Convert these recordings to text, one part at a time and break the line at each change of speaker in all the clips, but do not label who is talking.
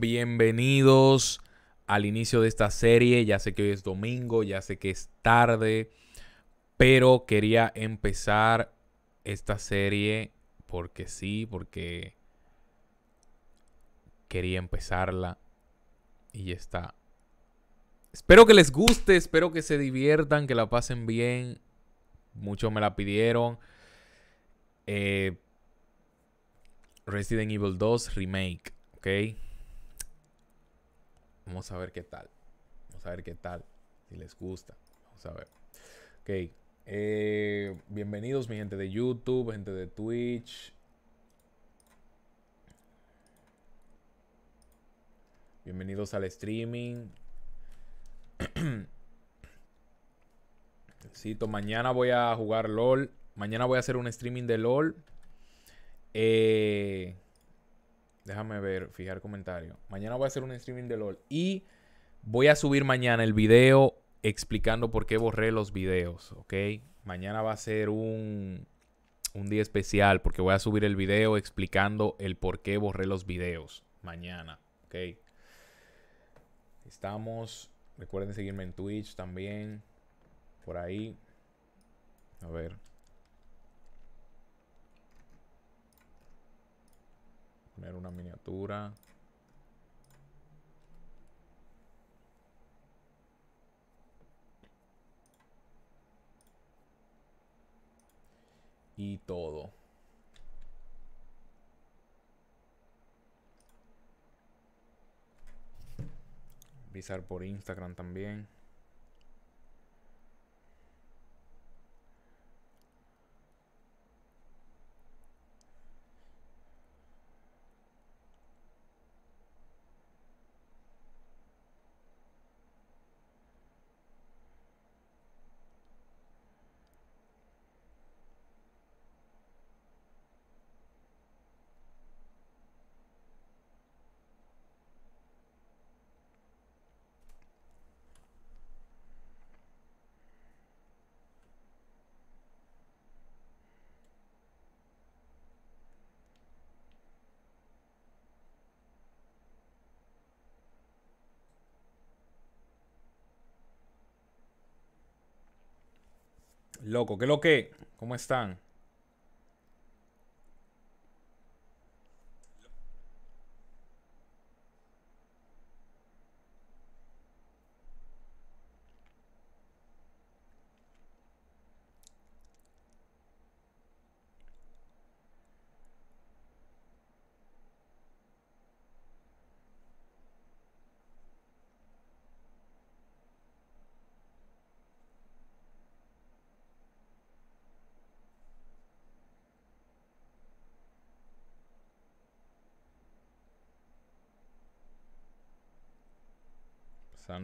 bienvenidos al inicio de esta serie. Ya sé que hoy es domingo, ya sé que es tarde, pero quería empezar esta serie porque sí, porque quería empezarla y ya está. Espero que les guste, espero que se diviertan, que la pasen bien. Muchos me la pidieron. Eh, Resident Evil 2 Remake, ¿ok? Vamos a ver qué tal. Vamos a ver qué tal. Si les gusta. Vamos a ver. Ok. Eh, bienvenidos mi gente de YouTube, gente de Twitch. Bienvenidos al streaming. Cito, mañana voy a jugar LOL. Mañana voy a hacer un streaming de LOL. Eh, Déjame ver, fijar comentario. Mañana voy a hacer un streaming de LOL. Y voy a subir mañana el video explicando por qué borré los videos, ¿ok? Mañana va a ser un, un día especial porque voy a subir el video explicando el por qué borré los videos. Mañana, ¿ok? Estamos. Recuerden seguirme en Twitch también. Por ahí. A ver. poner una miniatura. Y todo. Visar por Instagram también. Loco, ¿qué lo que? ¿Cómo están?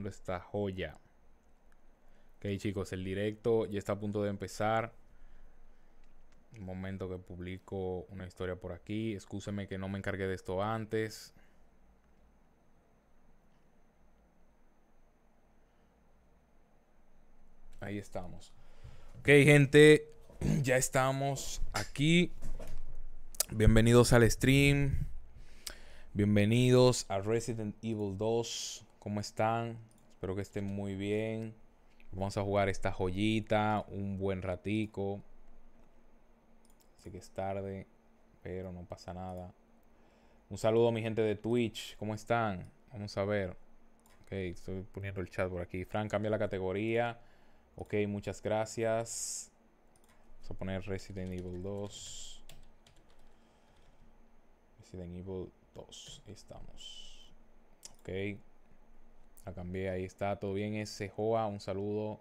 esta joya. Ok chicos, el directo ya está a punto de empezar. Un momento que publico una historia por aquí. Excúseme que no me encargué de esto antes. Ahí estamos. Ok, gente, ya estamos aquí. Bienvenidos al stream. Bienvenidos a Resident Evil 2. ¿Cómo están? Espero que estén muy bien. Vamos a jugar esta joyita un buen ratico. Así que es tarde, pero no pasa nada. Un saludo a mi gente de Twitch. ¿Cómo están? Vamos a ver. Ok, estoy poniendo el chat por aquí. frank cambia la categoría. Ok, muchas gracias. Vamos a poner Resident Evil 2. Resident Evil 2. Ahí estamos. Ok. La cambié, ahí está, todo bien. Ese Joa, un saludo.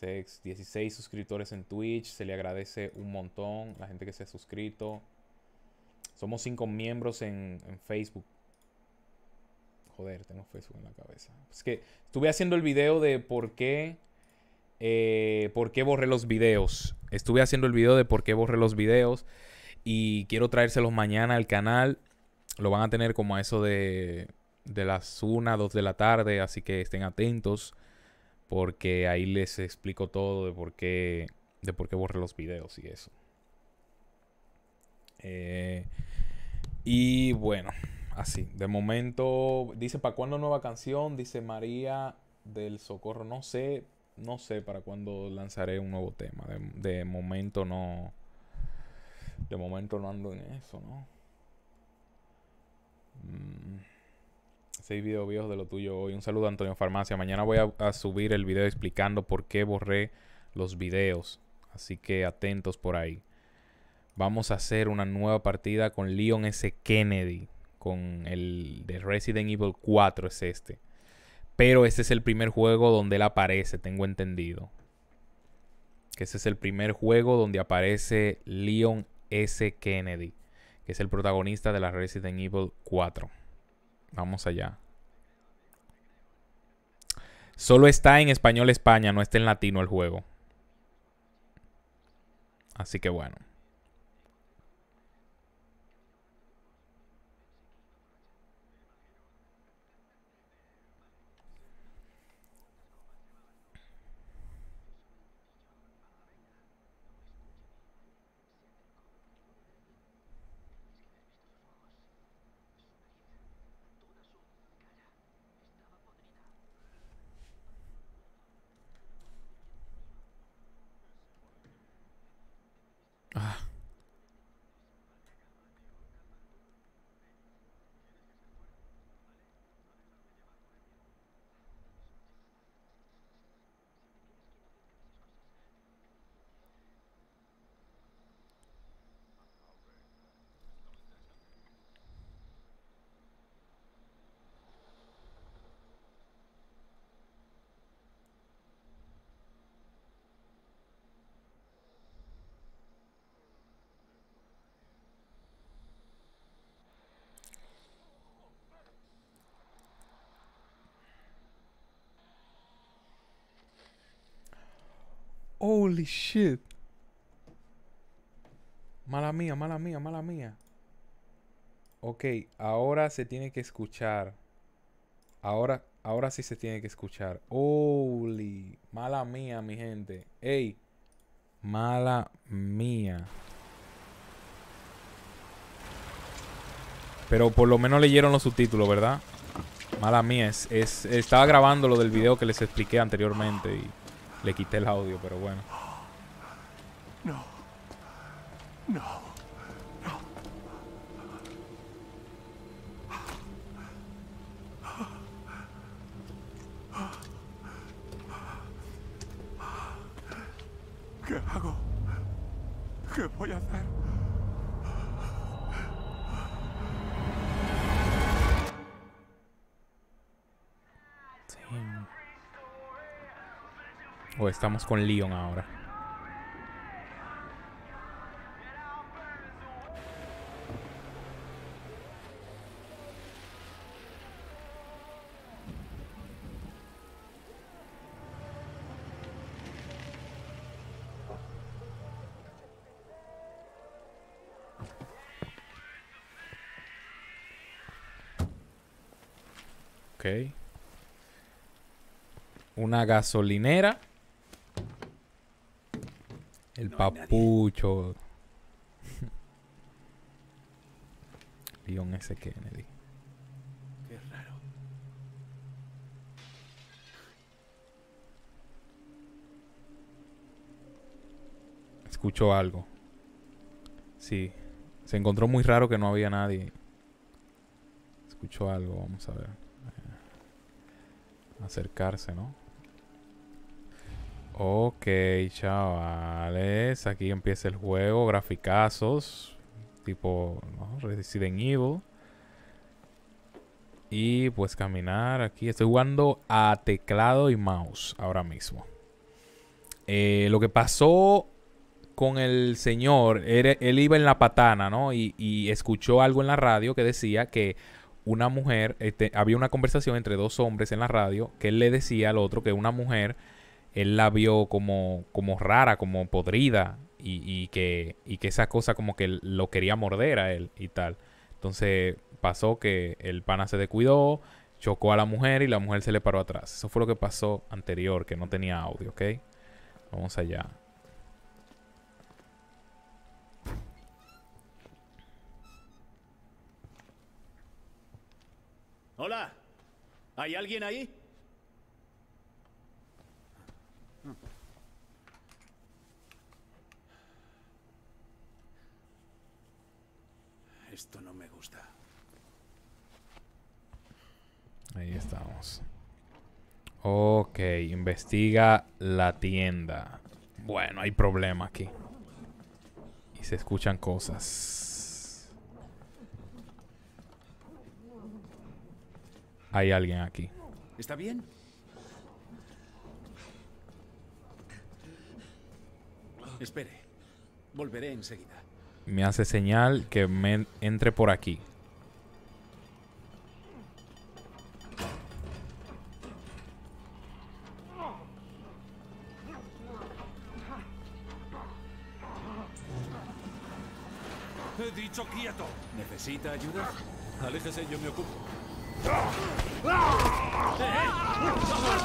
16 suscriptores en Twitch, se le agradece un montón la gente que se ha suscrito. Somos 5 miembros en, Facebook. Joder, tengo Facebook en la cabeza. Es que estuve haciendo el video de por qué, eh, por qué borré los videos. Estuve haciendo el video de por qué borré los videos y quiero traérselos mañana al canal. Lo van a tener como a eso de de las 1 a 2 de la tarde, así que estén atentos porque ahí les explico todo de por qué, de por qué borré los videos y eso. Eh, y bueno, así, de momento, dice, ¿para cuándo nueva canción? Dice María del Socorro, no sé, no sé para cuándo lanzaré un nuevo tema, de, momento no, de momento no ando en eso, ¿no? Mm seis videos viejos de lo tuyo hoy. Un saludo a Antonio Farmacia. Mañana voy a, subir el video explicando por qué borré los videos. Así que atentos por ahí. Vamos a hacer una nueva partida con Leon S. Kennedy. Con el de Resident Evil 4 es este. Pero este es el primer juego donde él aparece, tengo entendido. Que ese es el primer juego donde aparece Leon S. Kennedy, que es el protagonista de la Resident Evil 4. Vamos allá. Solo está en español España, no está en latino el juego. Así que bueno. Holy shit. Mala mía, mala mía, mala mía. Ok, ahora se tiene que escuchar. Ahora, ahora sí se tiene que escuchar. Holy. Mala mía, mi gente. Ey. Mala mía. Pero por lo menos leyeron los subtítulos, ¿verdad? Mala mía, estaba grabando lo del video que les expliqué anteriormente y... Le quité el audio, pero bueno.
No. No. No. ¿Qué hago? ¿Qué voy a hacer?
estamos con Leon ahora. Ok. Una gasolinera. El papucho. Leon S. Kennedy. Qué raro. Escuchó algo. Sí. Se encontró muy raro que no había nadie. Escuchó algo, vamos a ver. Eh, acercarse, ¿no? Ok, chavales. Aquí empieza el juego. Graficazos. Tipo Resident Evil. Y pues caminar aquí. Estoy jugando a teclado y mouse ahora mismo. Eh, lo que pasó con el señor, él, iba en la patana, ¿no? Y, escuchó algo en la radio que decía que una mujer, este, había una conversación entre dos hombres en la radio que él le decía al otro que una mujer él la vio como, como rara, como podrida, y, que, y que esa cosa como que lo quería morder a él y tal. Entonces pasó que el pana se descuidó, chocó a la mujer y la mujer se le paró atrás. Eso fue lo que pasó anterior, que no tenía audio, ¿ok? Vamos allá.
Hola, ¿hay alguien ahí? Esto no me gusta.
Ahí estamos. Ok, investiga la tienda. Bueno, hay problema aquí. Y se escuchan cosas. Hay alguien aquí.
¿Está bien? Espere. Volveré enseguida
me hace señal que me entre por aquí.
He dicho quieto. ¿Necesita ayuda? Aléjese, yo me ocupo. ¡Eh!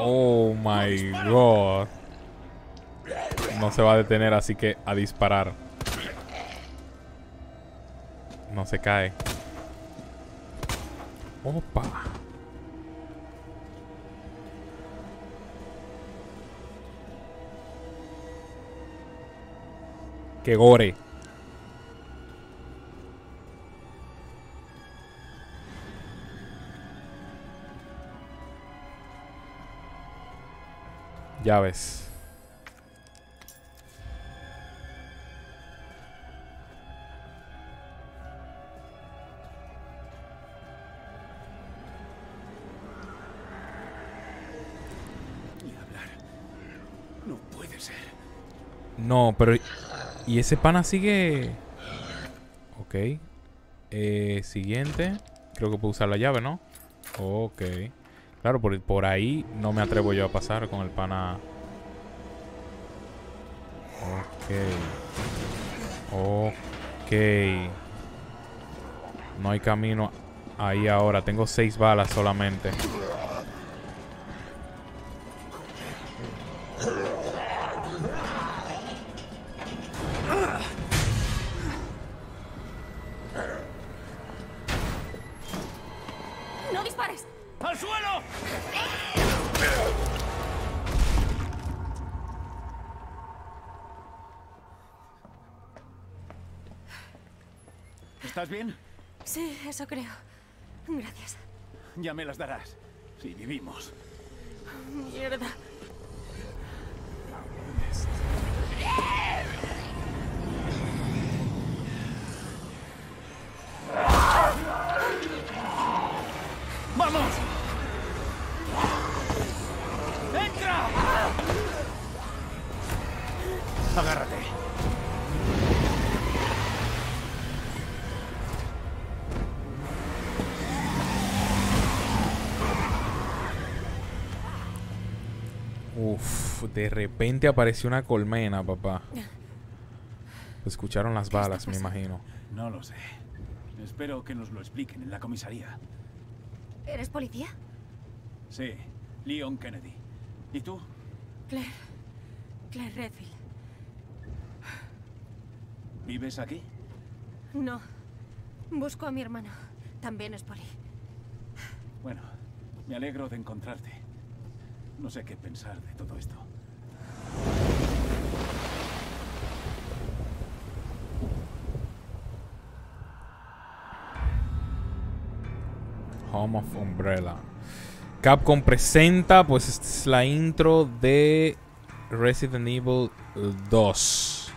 Oh my god. No se va a detener, así que a disparar. No se cae. Opa. Que gore. Llaves. No, pero... ¿Y ese pana sigue...? Ok. Eh, siguiente. Creo que puedo usar la llave, ¿no? Ok. Claro, por, por ahí no me atrevo yo a pasar con el pana. Ok. Ok. No hay camino ahí ahora. Tengo seis balas solamente.
¿Estás bien? Sí, eso creo. Gracias. Ya me las darás. Si vivimos. Mierda.
de repente apareció una colmena, papá. Escucharon las balas, me imagino.
No lo sé. Espero que nos lo expliquen en la comisaría. ¿Eres policía? Sí, Leon Kennedy. ¿Y tú? Claire. Claire Redfield. ¿Vives aquí? No. Busco a mi hermano. También es poli. Bueno, me alegro de encontrarte. No sé qué pensar de todo esto.
Home of Umbrella. Capcom presenta, pues esta es la intro de Resident Evil 2.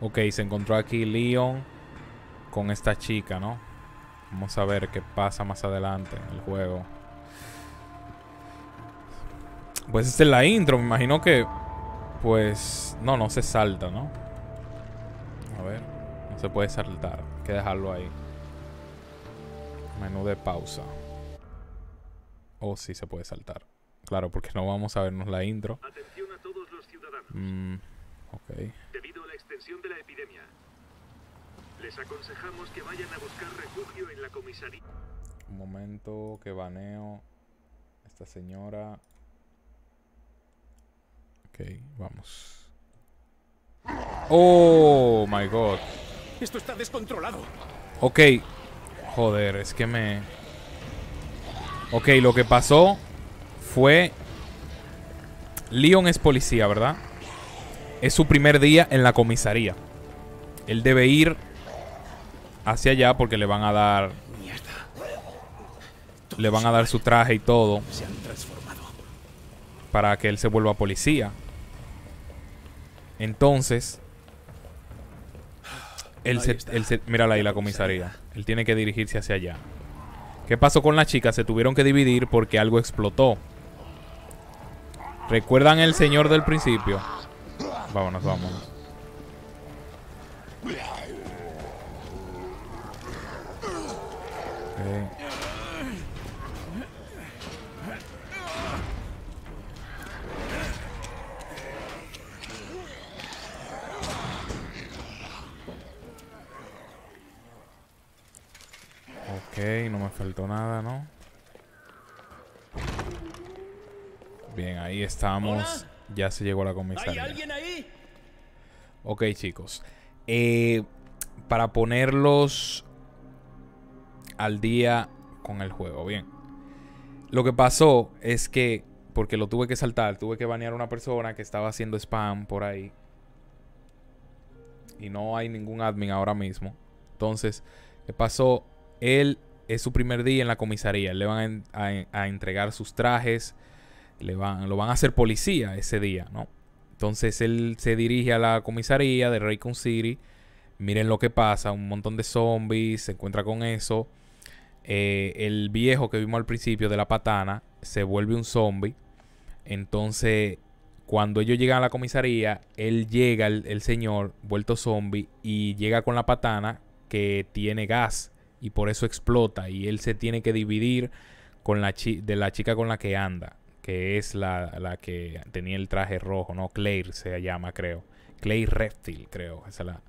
Ok, se encontró aquí Leon con esta chica, ¿no? Vamos a ver qué pasa más adelante en el juego. Pues esta es la intro, me imagino que... Pues... No, no se salta, ¿no? A ver, no se puede saltar, hay que dejarlo ahí. Menú de pausa. O oh, si sí, se puede saltar. Claro, porque no vamos a vernos la intro. Atención a todos los ciudadanos. Mm, ok.
Debido a la extensión de la epidemia, les aconsejamos que vayan a buscar refugio en la comisaría.
Un momento, que baneo. Esta señora. Ok, vamos. Oh my god.
Esto está descontrolado.
Ok, Joder, es que me... Ok, lo que pasó fue... Leon es policía, ¿verdad? Es su primer día en la comisaría. Él debe ir hacia allá porque le van a dar... Le van a dar su traje y todo. Para que él se vuelva policía. Entonces, él se, mírala ahí la comisaría. Él tiene que dirigirse hacia allá. ¿Qué pasó con la chica? Se tuvieron que dividir porque algo explotó. ¿Recuerdan el señor del principio? Vámonos, vámonos. Eh. Ok, no me faltó nada, ¿no? Bien, ahí estamos. Ya se llegó a la comisaría. ¿Hay alguien ahí? Ok, chicos. Eh, para ponerlos al día con el juego, bien. Lo que pasó es que, porque lo tuve que saltar, tuve que banear a una persona que estaba haciendo spam por ahí. Y no hay ningún admin ahora mismo. Entonces, ¿qué pasó? Él es su primer día en la comisaría. Le van a, entregar sus trajes. Le van, lo van a hacer policía ese día, ¿no? Entonces él se dirige a la comisaría de Raycon City. Miren lo que pasa. Un montón de zombies. Se encuentra con eso. Eh, el viejo que vimos al principio de la patana se vuelve un zombie. Entonces, cuando ellos llegan a la comisaría, él llega, el, el señor, vuelto zombie, y llega con la patana que tiene gas y por eso explota y él se tiene que dividir con la de la chica con la que anda, que es la, que tenía el traje rojo, ¿no? Claire se llama, creo. Claire Reptil, creo. Esa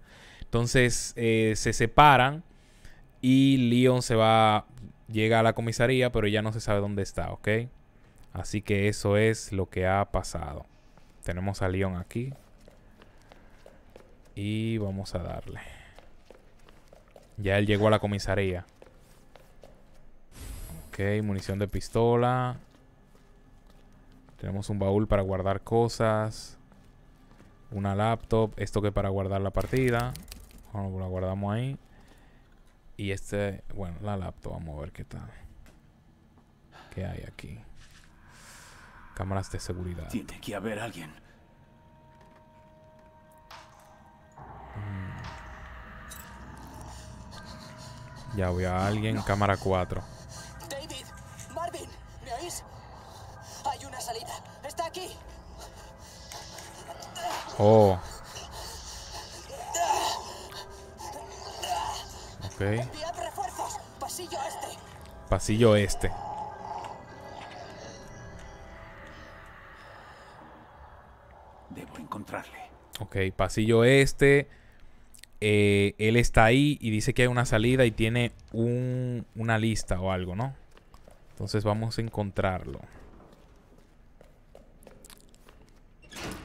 Entonces eh, se separan y Leon se va, llega a la comisaría, pero ya no se sabe dónde está, ¿ok? Así que eso es lo que ha pasado. Tenemos a Leon aquí. Y vamos a darle. Ya él llegó a la comisaría. Ok, munición de pistola. Tenemos un baúl para guardar cosas. Una laptop. Esto que para guardar la partida. Bueno, la guardamos ahí. Y este, bueno, la laptop. Vamos a ver qué tal. ¿Qué hay aquí? Cámaras de seguridad. Tiene
que haber alguien.
Mm. Ya voy a alguien, cámara 4.
David, Marvin, ¿me oís? Hay una salida. Está aquí.
Oh. Ok. Enviad refuerzos. Pasillo este. Pasillo este.
Debo encontrarle.
Ok, pasillo este. Eh, él está ahí y dice que hay una salida y tiene una lista o algo, ¿no? Entonces vamos a encontrarlo.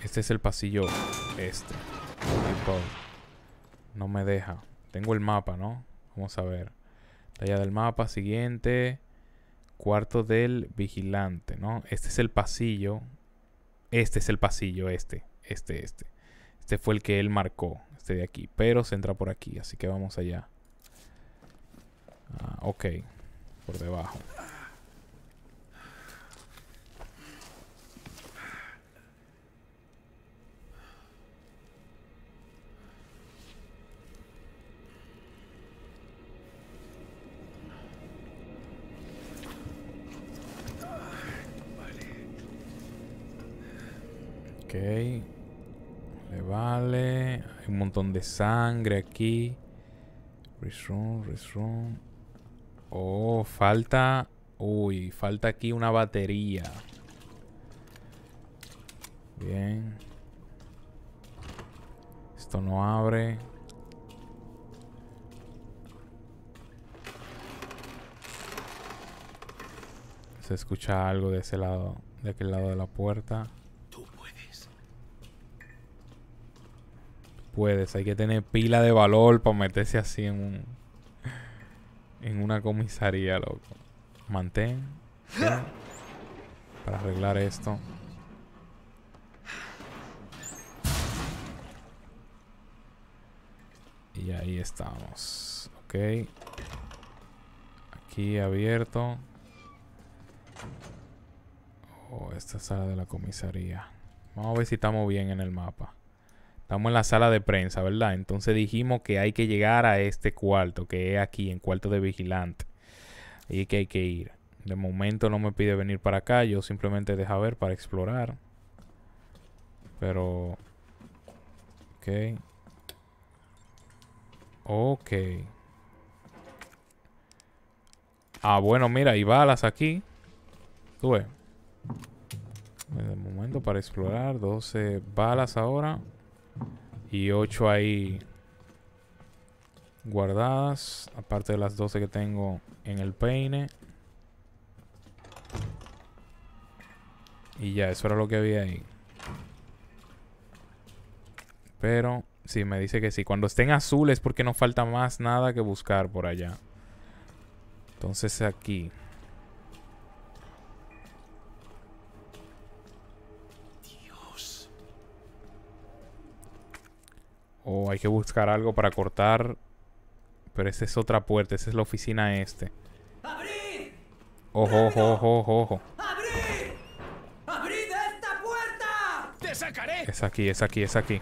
Este es el pasillo este. No me deja. Tengo el mapa, ¿no? Vamos a ver. Talla del mapa, siguiente. Cuarto del vigilante, ¿no? Este es el pasillo. Este es el pasillo, este. Este, este. Este fue el que él marcó este de aquí. Pero se entra por aquí, así que vamos allá. Ah, ok. Por debajo. Okay, Le vale un montón de sangre aquí. Restroom, restroom. Oh, falta... Uy, falta aquí una batería. Bien. Esto no abre. Se escucha algo de ese lado, de aquel lado de la puerta. puedes. Hay que tener pila de valor para meterse así en un. En una comisaría, loco. Mantén. Para arreglar esto. Y ahí estamos. Ok. Aquí abierto. Oh, esta sala de la comisaría. Vamos a ver si estamos bien en el mapa. Estamos en la sala de prensa, ¿verdad? Entonces dijimos que hay que llegar a este cuarto, que es aquí, en cuarto de vigilante. Y que hay que ir. De momento no me pide venir para acá, yo simplemente deja ver para explorar. Pero... Ok. Ok. Ah, bueno, mira, hay balas aquí. Tú De momento para explorar, 12 balas ahora y 8 ahí guardadas, aparte de las 12 que tengo en el peine. Y ya, eso era lo que había ahí. Pero, si me dice que sí. Cuando estén azules porque no falta más nada que buscar por allá. Entonces aquí. O hay que buscar algo para cortar. Pero esa es otra puerta. Esa es la oficina este. Ojo, ojo, ojo, ojo, ojo.
esta puerta! ¡Te
sacaré! Es aquí, es aquí, es aquí.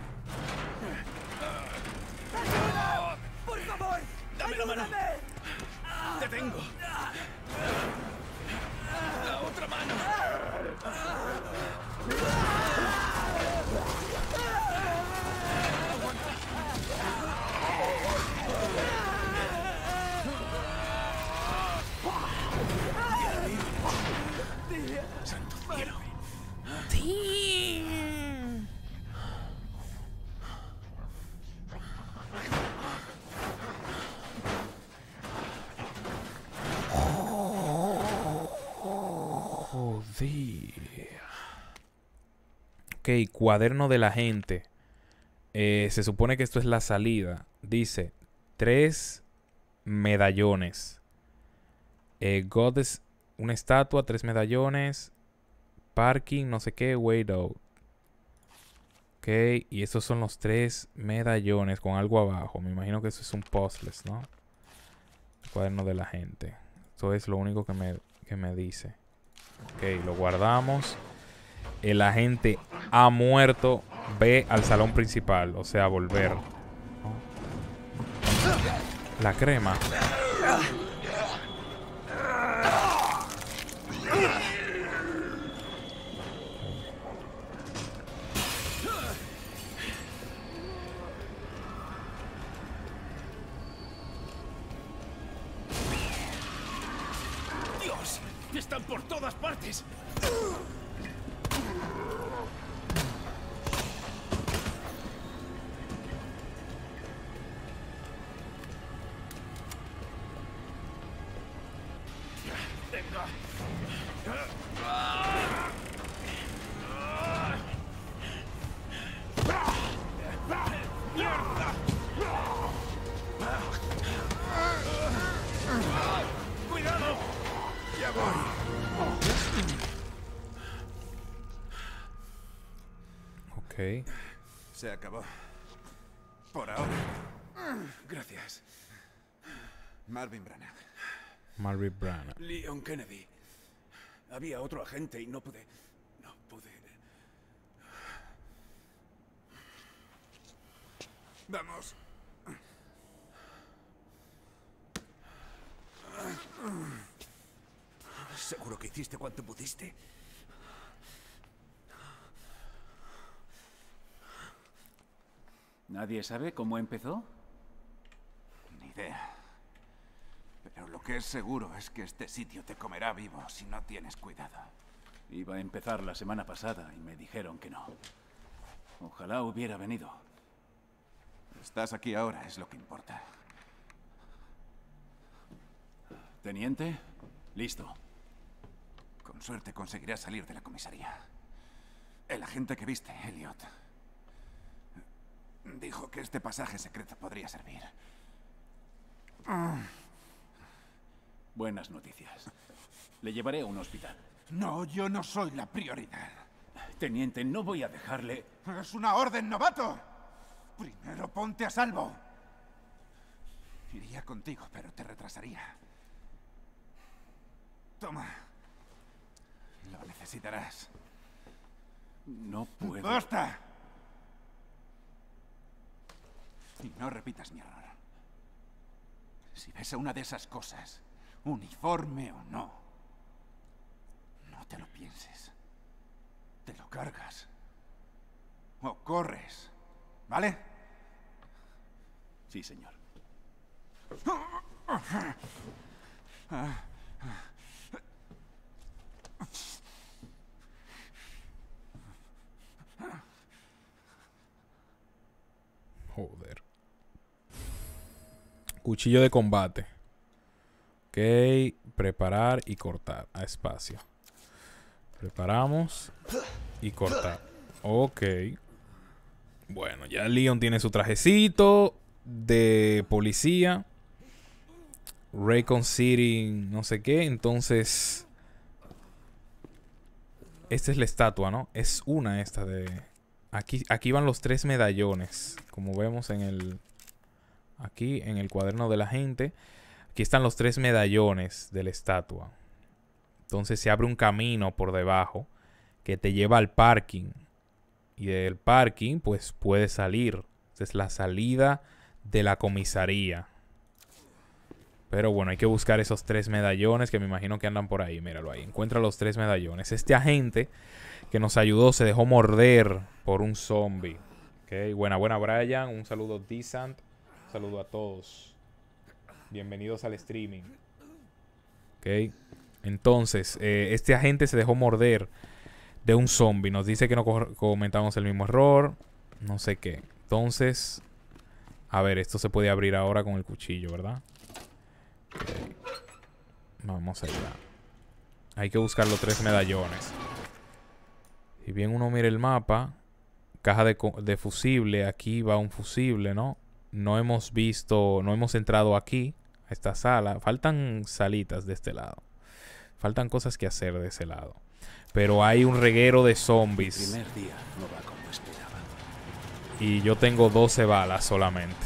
cuaderno de la gente, eh, se supone que esto es la salida, dice tres medallones. Eh, Goddess, una estatua, tres medallones, parking, no sé qué, wait out. Ok, y estos son los tres medallones con algo abajo. Me imagino que eso es un postless, ¿no? cuaderno de la gente. Esto es lo único que me, que me dice. Ok, lo guardamos. El agente ha muerto. Ve al salón principal. O sea, volver. La crema. Se acabó. Por ahora.
Gracias. Marvin Branagh.
Marvin Branagh.
Leon Kennedy. Había otro agente y no pude... No pude... Vamos. Seguro que hiciste cuanto pudiste. ¿Nadie sabe cómo empezó? Ni idea. Pero lo que es seguro es que este sitio te comerá vivo si no tienes cuidado. Iba a empezar la semana pasada y me dijeron que no. Ojalá hubiera venido. Estás aquí ahora, es lo que importa. Teniente, listo. Con suerte conseguirás salir de la comisaría. El agente que viste, Elliot, Dijo que este pasaje secreto podría servir. Buenas noticias. Le llevaré a un hospital. No, yo no soy la prioridad. Teniente, no voy a dejarle... ¡Es una orden, novato! Primero ponte a salvo. Iría contigo, pero te retrasaría. Toma. Lo necesitarás. No puedo... ¡Basta! Y no repitas mi error. Si ves a una de esas cosas, uniforme o no, no te lo pienses. Te lo cargas. O corres. ¿Vale? Sí, señor.
Joder. Cuchillo de combate. Ok. Preparar y cortar a espacio. Preparamos y cortar. Ok. Bueno, ya Leon tiene su trajecito de policía. Raycon City, no sé qué. Entonces... Esta es la estatua, ¿no? Es una esta de... Aquí, aquí van los tres medallones, como vemos en el, aquí en el cuaderno de la gente. Aquí están los tres medallones de la estatua. Entonces se abre un camino por debajo que te lleva al parking. Y del parking pues puedes salir. es la salida de la comisaría. Pero bueno, hay que buscar esos tres medallones que me imagino que andan por ahí. Míralo ahí. Encuentra los tres medallones. Este agente que nos ayudó se dejó morder por un zombie. Ok, buena, buena Brian. Un saludo, decent. Saludo a todos. Bienvenidos al streaming. Ok. Entonces, eh, este agente se dejó morder de un zombie. Nos dice que no comentamos el mismo error. No sé qué. Entonces, a ver, esto se puede abrir ahora con el cuchillo, ¿verdad? Vamos allá. Hay que buscar los tres medallones. Si bien uno mira el mapa, caja de fusible, aquí va un fusible, ¿no? no hemos visto, no hemos entrado aquí, a esta sala. Faltan salitas de este lado. Faltan cosas que hacer de ese lado. Pero hay un reguero de zombies. Y yo tengo 12 balas solamente.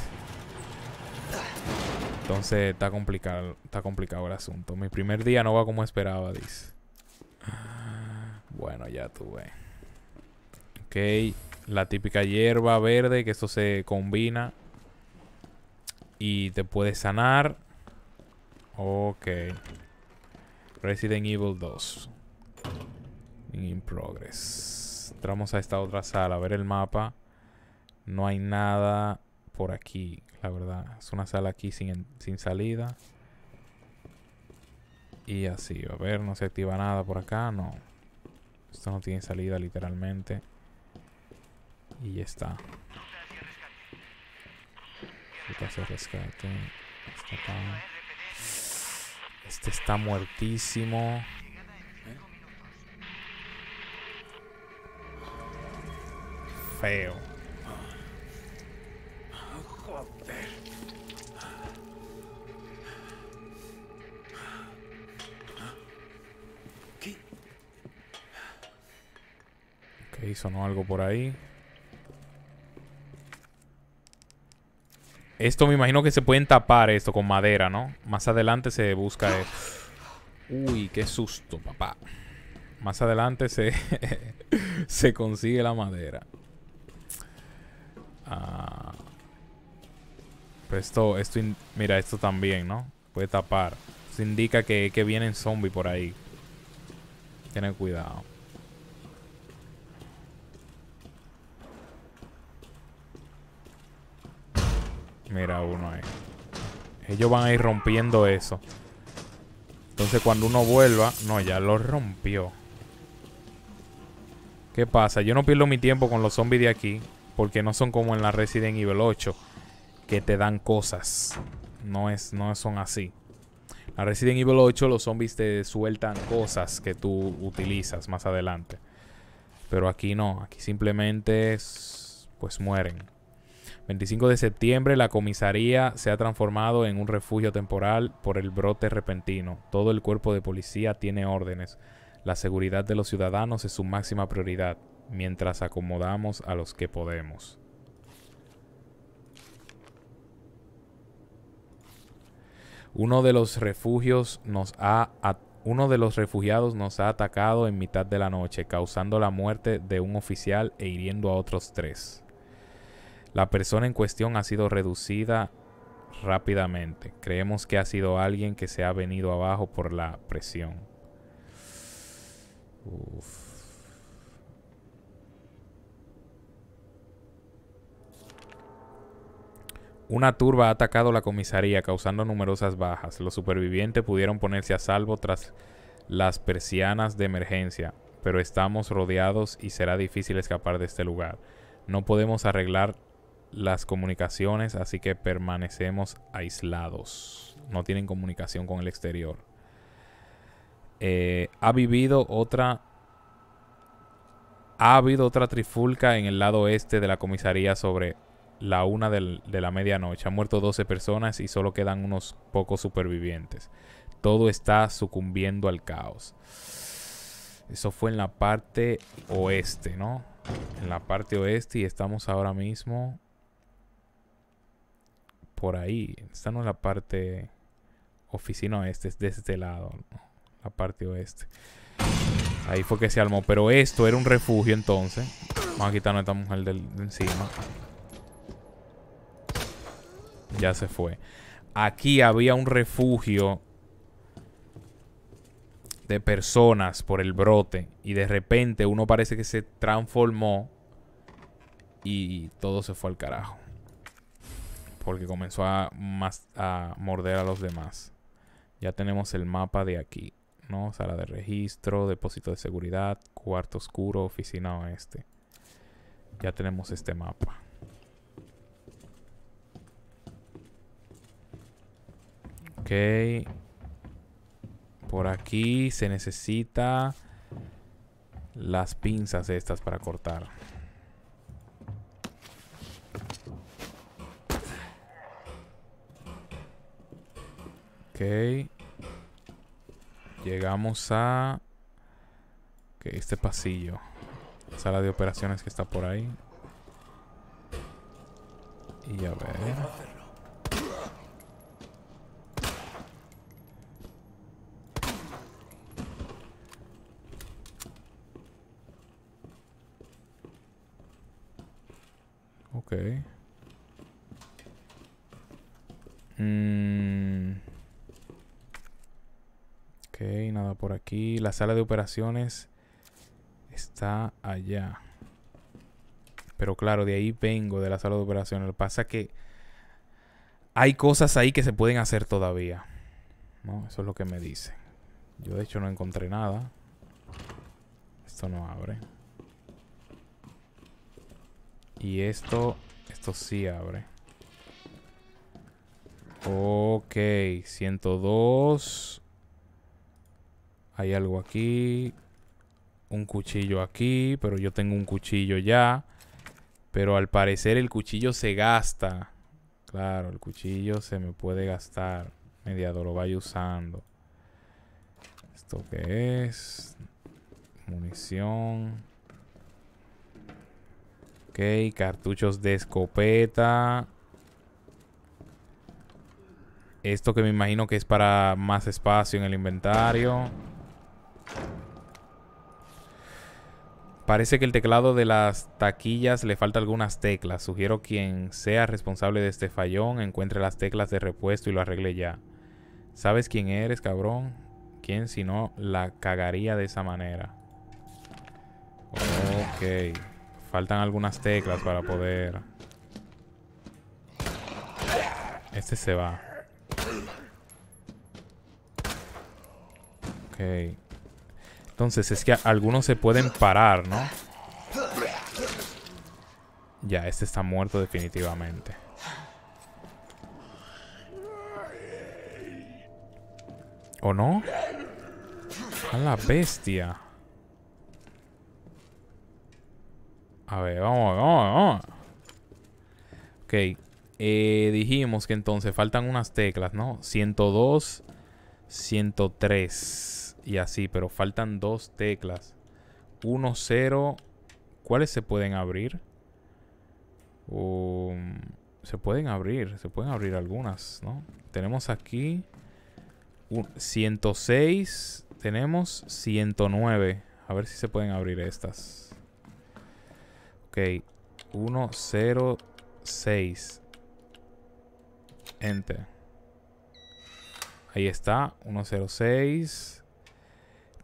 Entonces está complicado, está complicado el asunto. Mi primer día no va como esperaba, dice. Bueno, ya tuve. Ok. La típica hierba verde, que esto se combina y te puedes sanar. Ok. Resident Evil 2. In progress. Entramos a esta otra sala a ver el mapa. No hay nada por aquí, la verdad. Es una sala aquí sin, sin salida. Y así, a ver, no se activa nada por acá, no. Esto no tiene salida literalmente. Y ya está. Ahorita se rescate. Este, acá. este está muertísimo. Feo.
Joder.
¿Qué? Ok, sonó algo por ahí. Esto me imagino que se pueden tapar esto con madera, ¿no? Más adelante se busca... esto. Uy, qué susto, papá. Más adelante se, se consigue la madera. Ah. esto, esto, mira, esto también, ¿no? Puede tapar. se indica que, que vienen zombies por ahí. Tienen cuidado. Mira uno ahí. Ellos van a ir rompiendo eso. Entonces cuando uno vuelva... No, ya lo rompió. ¿Qué pasa? Yo no pierdo mi tiempo con los zombies de aquí. Porque no son como en la Resident Evil 8. Que te dan cosas. No, es, no son así. La Resident Evil 8 los zombies te sueltan cosas que tú utilizas más adelante. Pero aquí no. Aquí simplemente es, pues mueren. 25 de septiembre, la comisaría se ha transformado en un refugio temporal por el brote repentino. Todo el cuerpo de policía tiene órdenes. La seguridad de los ciudadanos es su máxima prioridad, mientras acomodamos a los que podemos. Uno de los refugios nos ha uno de los refugiados nos ha atacado en mitad de la noche, causando la muerte de un oficial e hiriendo a otros tres. La persona en cuestión ha sido reducida rápidamente. Creemos que ha sido alguien que se ha venido abajo por la presión. Una turba ha atacado la comisaría causando numerosas bajas. Los supervivientes pudieron ponerse a salvo tras las persianas de emergencia, pero estamos rodeados y será difícil escapar de este lugar. No podemos arreglar las comunicaciones, así que permanecemos aislados. No tienen comunicación con el exterior. Eh, ha vivido otra. Ha habido otra trifulca en el lado este de la comisaría sobre la una de la medianoche. Han muerto 12 personas y solo quedan unos pocos supervivientes. Todo está sucumbiendo al caos. Eso fue en la parte oeste, ¿no? En la parte oeste y estamos ahora mismo por ahí. Esta no es la parte oficina oeste, es de este lado, la parte oeste. Ahí fue que se armó. Pero esto era un refugio entonces. Vamos a quitarnos esta mujer de encima. Ya se fue. Aquí había un refugio de personas por el brote. Y de repente uno parece que se transformó. Y todo se fue al carajo porque comenzó a, morder a los demás. Ya tenemos el mapa de aquí, ¿no? Sala de registro, depósito de seguridad, cuarto oscuro, oficina oeste. Ya tenemos este mapa. Ok. Por aquí se necesita las pinzas estas para cortar. Llegamos a... que este pasillo. sala de operaciones que está por ahí. Y a ver... Okay. Mm. nada por aquí. La sala de operaciones está allá. Pero claro, de ahí vengo, de la sala de operaciones. Lo que pasa es que hay cosas ahí que se pueden hacer todavía. ¿no? Eso es lo que me dicen. Yo de hecho no encontré nada. Esto no abre. Y esto, esto sí abre. Ok, 102. Hay algo aquí. Un cuchillo aquí. Pero yo tengo un cuchillo ya. Pero al parecer el cuchillo se gasta. Claro, el cuchillo se me puede gastar. Mediador lo vaya usando. ¿Esto qué es? Munición. Ok, cartuchos de escopeta. Esto que me imagino que es para más espacio en el inventario. Parece que el teclado de las taquillas le falta algunas teclas. Sugiero quien sea responsable de este fallón encuentre las teclas de repuesto y lo arregle ya. ¿Sabes quién eres, cabrón? ¿Quién si no la cagaría de esa manera? Ok. Faltan algunas teclas para poder... Este se va. Ok. Entonces es que algunos se pueden parar, ¿no? Ya, este está muerto definitivamente. ¿O no? A la bestia. A ver, vamos, vamos, vamos. Ok. Eh, dijimos que entonces faltan unas teclas, ¿no? 102, 103 y así, pero faltan dos teclas. 1, 0. ¿Cuáles se pueden abrir? Um, se pueden abrir, se pueden abrir algunas, ¿no? Tenemos aquí 106, tenemos 109. A ver si se pueden abrir estas. Ok, 1, 0, 6 Enter. Ahí está, 106.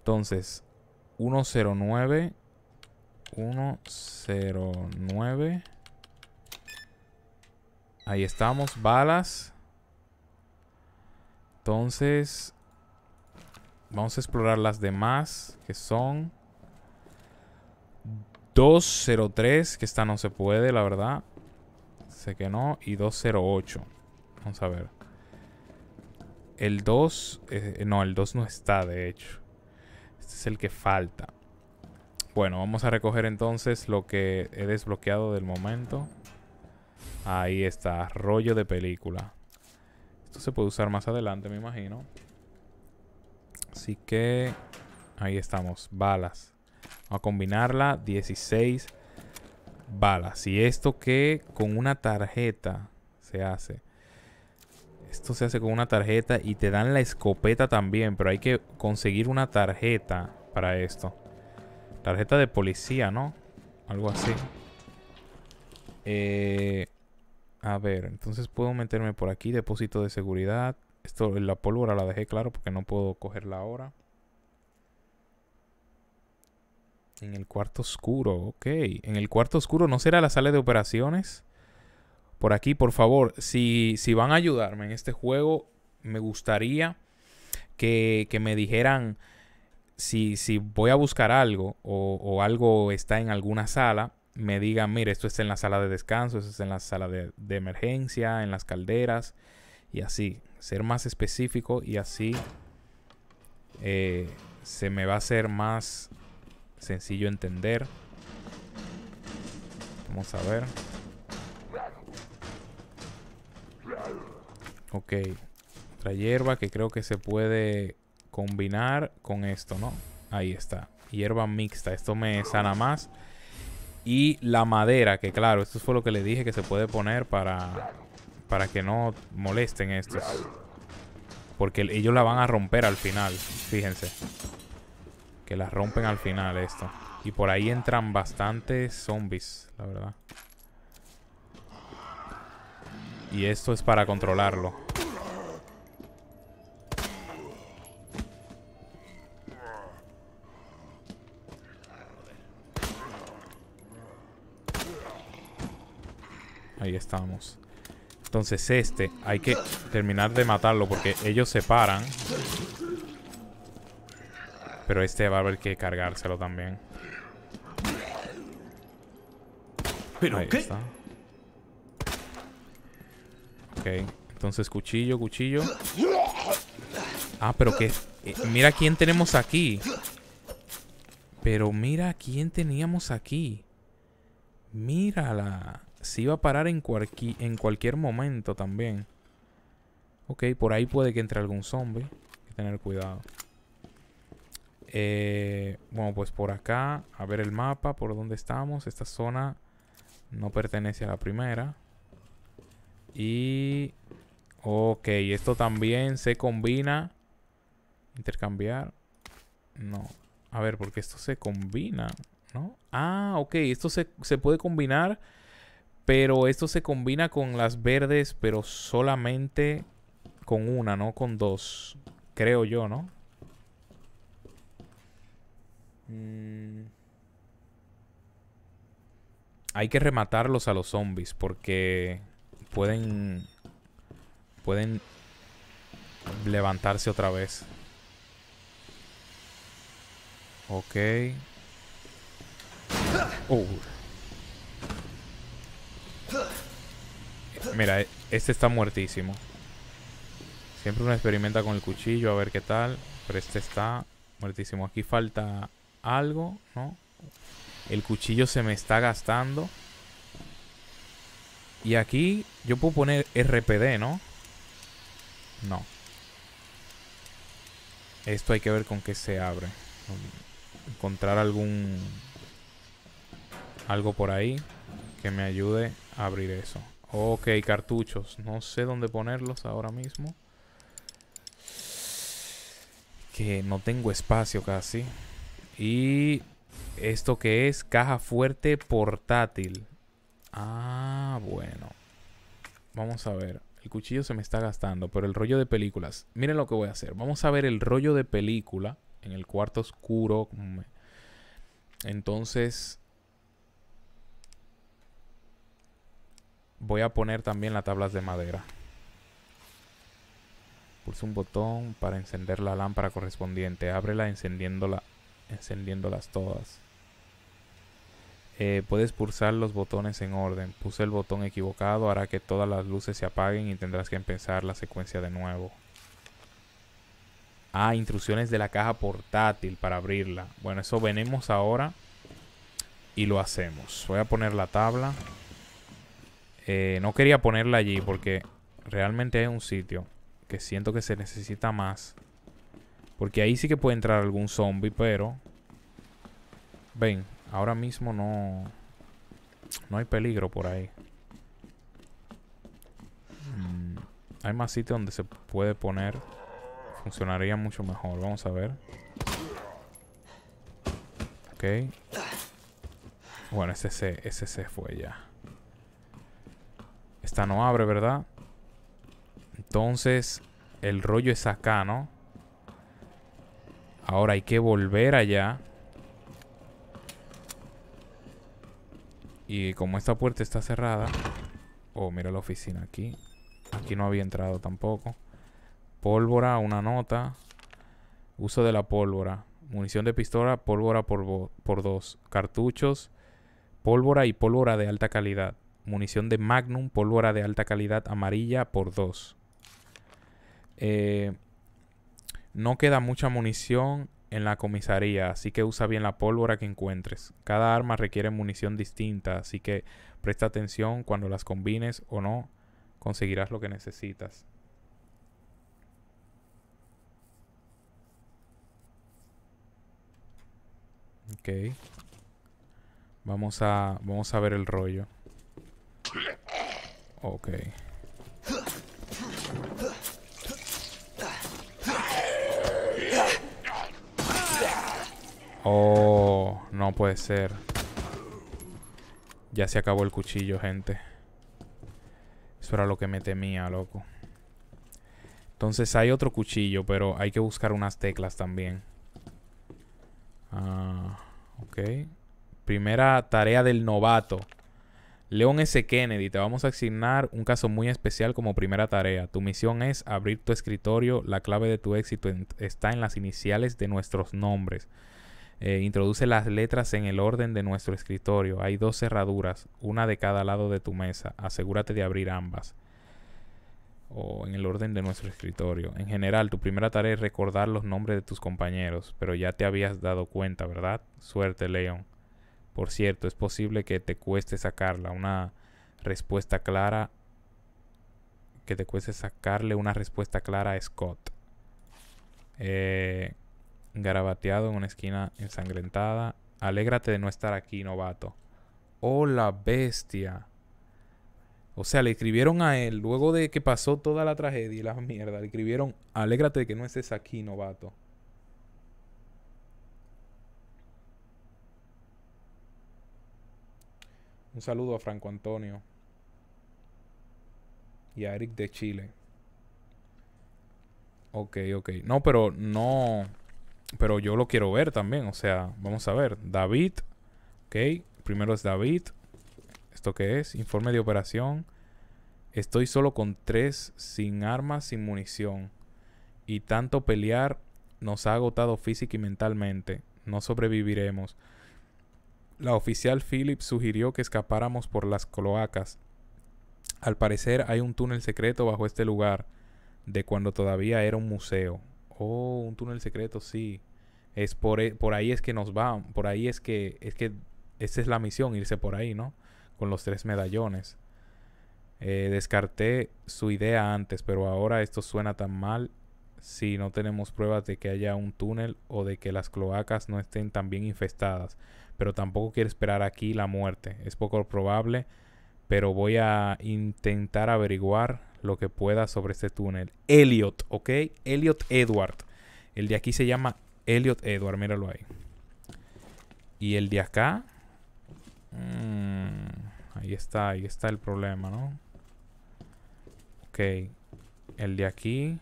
Entonces, 109. 109. Ahí estamos, balas. Entonces, vamos a explorar las demás, que son 203, que esta no se puede, la verdad. Sé que no, y 208. Vamos a ver. El 2, eh, no, el 2 no está, de hecho. Este es el que falta. Bueno, vamos a recoger entonces lo que he desbloqueado del momento. Ahí está, rollo de película. Esto se puede usar más adelante, me imagino. Así que ahí estamos, balas. Vamos a combinarla, 16 balas. Y esto que con una tarjeta se hace. Esto se hace con una tarjeta y te dan la escopeta también, pero hay que conseguir una tarjeta para esto. Tarjeta de policía, ¿no? Algo así. Eh, a ver, entonces puedo meterme por aquí, depósito de seguridad. Esto, la pólvora la dejé claro porque no puedo cogerla ahora. En el cuarto oscuro, ok. En el cuarto oscuro no será la sala de operaciones por aquí, por favor, si, si van a ayudarme en este juego, me gustaría que, que me dijeran si, si, voy a buscar algo o, algo está en alguna sala, me digan, mire, esto está en la sala de descanso, esto está en la sala de, emergencia, en las calderas y así. Ser más específico y así eh, se me va a hacer más sencillo entender. Vamos a ver. Ok. Otra hierba que creo que se puede combinar con esto, ¿no? Ahí está. Hierba mixta. Esto me sana más. Y la madera, que claro, esto fue lo que le dije que se puede poner para, para que no molesten estos. Porque ellos la van a romper al final. Fíjense. Que la rompen al final esto. Y por ahí entran bastantes zombies, la verdad. Y esto es para controlarlo. Ahí estamos. Entonces este hay que terminar de matarlo porque ellos se paran. Pero este va a haber que cargárselo también. ¿Pero Ahí qué? Está. Entonces cuchillo, cuchillo. Ah, pero que... Eh, mira quién tenemos aquí. Pero mira quién teníamos aquí. Mírala. Si iba a parar en, en cualquier momento también. Ok, por ahí puede que entre algún zombie. Hay que tener cuidado. Eh, bueno, pues por acá. A ver el mapa, por donde estamos. Esta zona no pertenece a la primera. Y... Ok, esto también se combina. Intercambiar. No. A ver, porque esto se combina, ¿no? Ah, ok, esto se, puede combinar. Pero esto se combina con las verdes, pero solamente con una, no con dos. Creo yo, ¿no? Mm. Hay que rematarlos a los zombies porque pueden... Pueden levantarse otra vez. Ok. Uh. Mira, e-, este está muertísimo. Siempre uno experimenta con el cuchillo a ver qué tal. Pero este está muertísimo. Aquí falta algo, ¿no? El cuchillo se me está gastando. Y aquí yo puedo poner RPD, ¿no? No. Esto hay que ver con qué se abre. Encontrar algún... Algo por ahí que me ayude a abrir eso. Ok, cartuchos. No sé dónde ponerlos ahora mismo. Que no tengo espacio casi. Y esto que es caja fuerte portátil. Ah, bueno. Vamos a ver. El cuchillo se me está gastando, pero el rollo de películas. Miren lo que voy a hacer. Vamos a ver el rollo de película en el cuarto oscuro. Entonces... Voy a poner también las tablas de madera. Pulso un botón para encender la lámpara correspondiente. Ábrela encendiéndola, encendiéndolas todas. Eh, puedes pulsar los botones en orden. Puse el botón equivocado, hará que todas las luces se apaguen y tendrás que empezar la secuencia de nuevo. Ah, instrucciones de la caja portátil para abrirla. Bueno, eso venimos ahora y lo hacemos. Voy a poner la tabla. Eh, no quería ponerla allí porque realmente es un sitio que siento que se necesita más. Porque ahí sí que puede entrar algún zombie, pero... Ven, Ahora mismo no... No hay peligro por ahí. Mm, hay más sitios donde se puede poner. Funcionaría mucho mejor. Vamos a ver. Ok. Bueno, ese ese se fue ya. Esta no abre, ¿verdad? Entonces, el rollo es acá, ¿no? Ahora hay que volver allá. Y como esta puerta está cerrada... Oh, mira la oficina aquí. Aquí no había entrado tampoco. Pólvora, una nota. Uso de la pólvora. Munición de pistola, pólvora por, dos. Cartuchos, pólvora y pólvora de alta calidad. Munición de Magnum, pólvora de alta calidad amarilla por dos. Eh, no queda mucha munición en la comisaría, así que usa bien la pólvora que encuentres. Cada arma requiere munición distinta, así que presta atención cuando las combines o no, conseguirás lo que necesitas. Ok. Vamos a, vamos a ver el rollo. Ok. Oh, no puede ser. Ya se acabó el cuchillo, gente. Eso era lo que me temía, loco. Entonces hay otro cuchillo, pero hay que buscar unas teclas también. Ah, ok. Primera tarea del novato. Leon S. Kennedy, te vamos a asignar un caso muy especial como primera tarea. Tu misión es abrir tu escritorio. La clave de tu éxito está en las iniciales de nuestros nombres. Eh, introduce las letras en el orden de nuestro escritorio. Hay dos cerraduras, una de cada lado de tu mesa. Asegúrate de abrir ambas. O en el orden de nuestro escritorio. En general, tu primera tarea es recordar los nombres de tus compañeros, pero ya te habías dado cuenta, ¿verdad? Suerte, León. Por cierto, es posible que te cueste sacarla una respuesta clara. Que te cueste sacarle una respuesta clara a Scott. Eh, garabateado en una esquina ensangrentada. Alégrate de no estar aquí, novato. ¡Oh, la bestia! O sea, le escribieron a él, luego de que pasó toda la tragedia y la mierda, le escribieron, alégrate de que no estés aquí, novato. Un saludo a Franco Antonio y a Eric de Chile. Ok, ok. No, pero no. Pero yo lo quiero ver también. O sea, vamos a ver. David. Ok. Primero es David. ¿Esto qué es? Informe de operación. Estoy solo con tres, sin armas, sin munición. Y tanto pelear nos ha agotado física y mentalmente. No sobreviviremos. La oficial Phillips sugirió que escapáramos por las cloacas. Al parecer hay un túnel secreto bajo este lugar, de cuando todavía era un museo. Oh, un túnel secreto, sí. Es por, e, por ahí es que nos va por ahí es que, es que esa es la misión, irse por ahí, ¿no? Con los tres medallones. Eh, descarté su idea antes, pero ahora esto suena tan mal si no tenemos pruebas de que haya un túnel o de que las cloacas no estén tan bien infestadas. Pero tampoco quiero esperar aquí la muerte. Es poco probable, pero voy a intentar averiguar lo que pueda sobre este túnel. Elliot, ¿ok? Elliot Edward. El de aquí se llama Elliot Edward, míralo ahí. Y el de acá... Mm, ahí está, ahí está el problema, ¿no? Ok. El de aquí...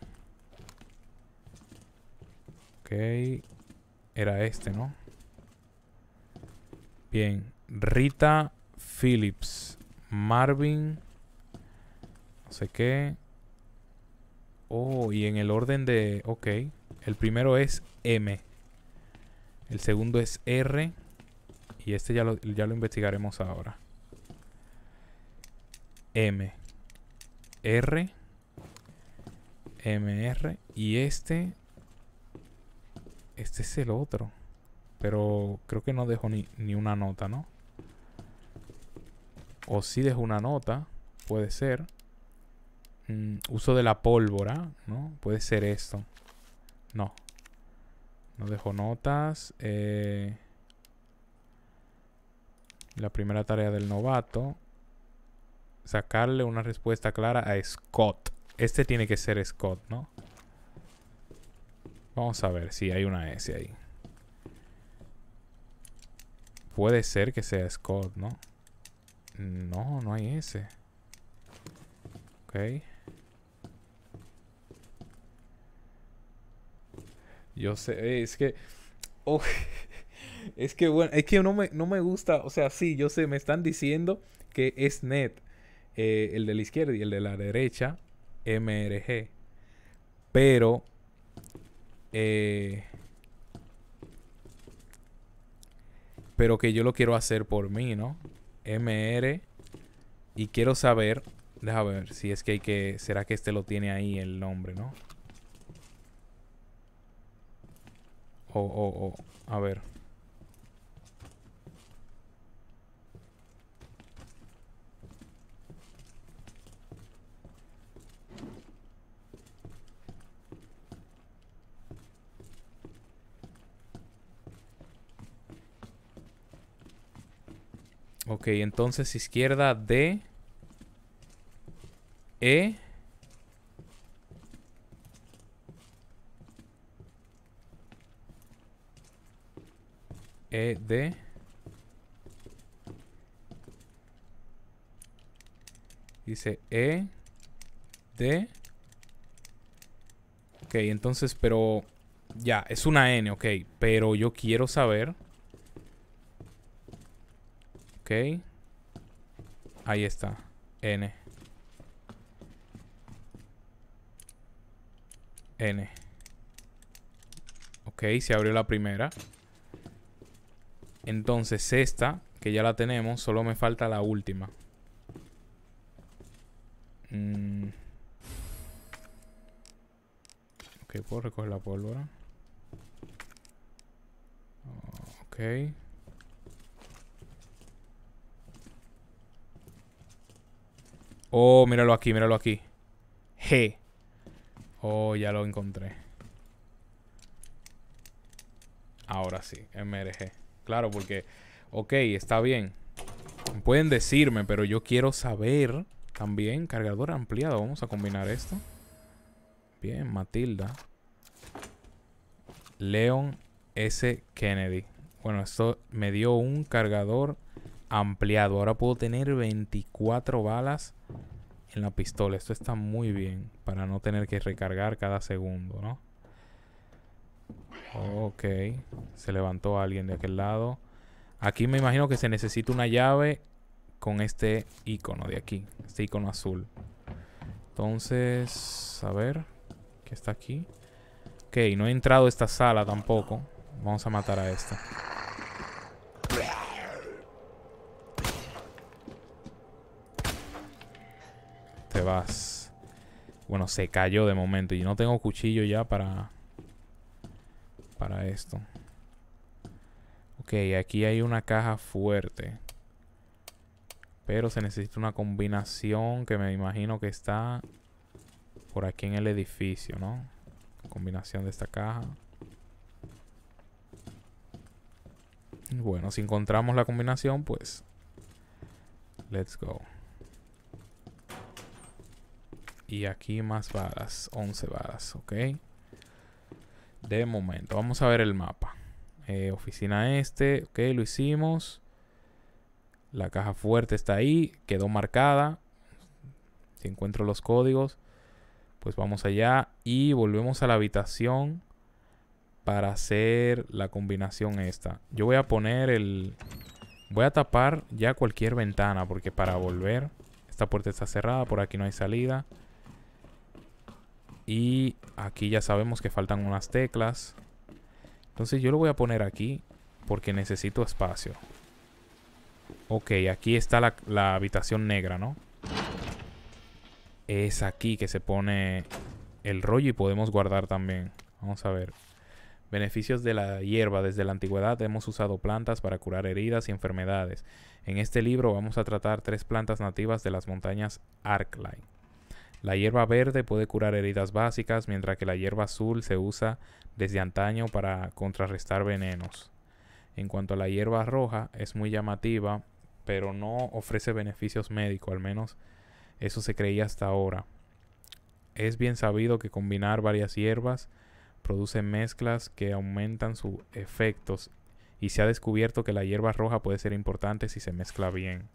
Ok. Era este, ¿no? Bien. Rita Phillips. Marvin no sé qué. Oh, y en el orden de... Ok. El primero es M. El segundo es R. Y este ya lo, ya lo investigaremos ahora. M. R. MR. Y este... Este es el otro. Pero creo que no dejo ni, una nota, ¿no? O si sí una nota. Puede ser. Mm, uso de la pólvora, ¿no? Puede ser esto. No. No dejo notas. Eh, la primera tarea del novato. Sacarle una respuesta clara a Scott. Este tiene que ser Scott, ¿no? Vamos a ver si hay una S ahí. Puede ser que sea Scott, ¿no? No, no hay S. Ok. Yo sé, eh, es que... Oh, es que bueno, es que no me, no me gusta, o sea, sí, yo sé, me están diciendo que es net, eh, el de la izquierda y el de la derecha, MRG. Pero... Eh, pero que yo lo quiero hacer por mí, ¿no? MR. Y quiero saber, déjame ver si es que hay que, será que este lo tiene ahí el nombre, ¿no? O, A ver. Ok, entonces izquierda D. E. E, D Dice E. D. Ok, entonces, pero... Ya, es una N, ok. Pero yo quiero saber... Ok. Ahí está. N. N. Ok, se abrió la primera. Entonces esta, que ya la tenemos, solo me falta la última. Mm. Ok, puedo recoger la pólvora. Ok. Oh, míralo aquí, míralo aquí. G. Oh, ya lo encontré. Ahora sí, MRG. Claro, porque, ok, está bien. Pueden decirme, pero yo quiero saber también. Cargador ampliado. Vamos a combinar esto. Bien, Matilda. Leon S. Kennedy. Bueno, esto me dio un cargador ampliado. Ahora puedo tener 24 balas en la pistola. Esto está muy bien para no tener que recargar cada segundo, ¿no? Ok. Se levantó alguien de aquel lado. Aquí me imagino que se necesita una llave con este icono de aquí. Este icono azul. Entonces, a ver. ¿Qué está aquí? Ok, no he entrado a esta sala tampoco. Vamos a matar a esta. Te vas. Bueno, se cayó de momento. Y no tengo cuchillo ya para para esto. Ok, aquí hay una caja fuerte. Pero se necesita una combinación que me imagino que está por aquí en el edificio, ¿no? Combinación de esta caja. Bueno, si encontramos la combinación, pues... Let's go. Y aquí más balas, 11 balas, ok. De momento, vamos a ver el mapa. Eh, oficina este, ok, lo hicimos. La caja fuerte está ahí, quedó marcada. Si encuentro los códigos, pues vamos allá y volvemos a la habitación para hacer la combinación esta. Yo voy a poner el... Voy a tapar ya cualquier ventana porque para volver... Esta puerta está cerrada, por aquí no hay salida. Y aquí ya sabemos que faltan unas teclas. Entonces yo lo voy a poner aquí porque necesito espacio. Ok, aquí está la, habitación negra, ¿no? Es aquí que se pone el rollo y podemos guardar también. Vamos a ver. Beneficios de la hierba. Desde la antigüedad hemos usado plantas para curar heridas y enfermedades. En este libro vamos a tratar tres plantas nativas de las montañas Arclight. La hierba verde puede curar heridas básicas, mientras que la hierba azul se usa desde antaño para contrarrestar venenos. En cuanto a la hierba roja, es muy llamativa, pero no ofrece beneficios médicos, al menos eso se creía hasta ahora. Es bien sabido que combinar varias hierbas produce mezclas que aumentan sus efectos y se ha descubierto que la hierba roja puede ser importante si se mezcla bien.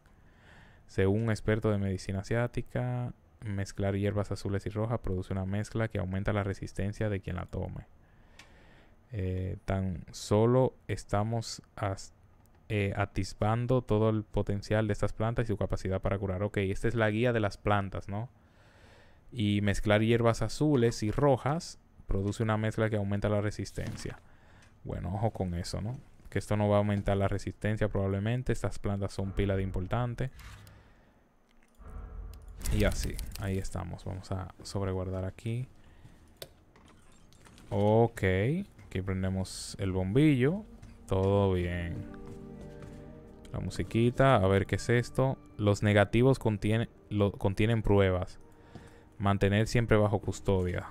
Según un experto de medicina asiática, mezclar hierbas azules y rojas produce una mezcla que aumenta la resistencia de quien la tome. Eh, tan solo estamos eh, atisbando todo el potencial de estas plantas y su capacidad para curar. Ok, esta es la guía de las plantas, ¿no? Y mezclar hierbas azules y rojas produce una mezcla que aumenta la resistencia. Bueno, ojo con eso, ¿no? Que esto no va a aumentar la resistencia probablemente. Estas plantas son pila de importante. Y así, ahí estamos. Vamos a sobreguardar aquí. Ok, aquí prendemos el bombillo. Todo bien. La musiquita, a ver qué es esto. Los negativos contienen pruebas. Mantener siempre bajo custodia.